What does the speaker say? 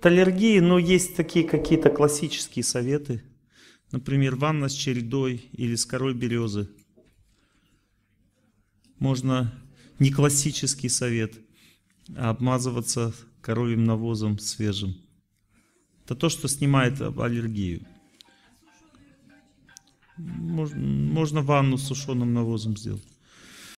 От аллергии, ну, есть такие какие-то классические советы. Например, ванна с чередой или с корой березы. Можно не классический совет, а обмазываться коровьим навозом свежим. Это то, что снимает аллергию. Можно, можно ванну с сушеным навозом сделать.